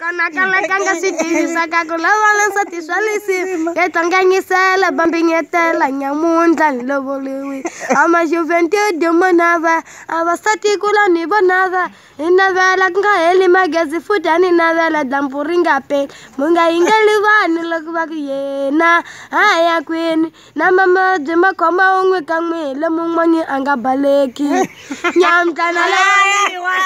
kanakalekangasitirisakaku lavalesati swa lesi ngetlanganyisela bambinyetela nyamundla ni lovoliwi amajuventudumunava avasatikulani vonava hi navela ku nga heli magezi futi ani navela dlambu ri nga peli mi nga yingeli vani loko va ku yena haya kwini na mamabyi makhoma wun'we ka n'wi hi lomun'wani a nga baleki nyamndlana lawa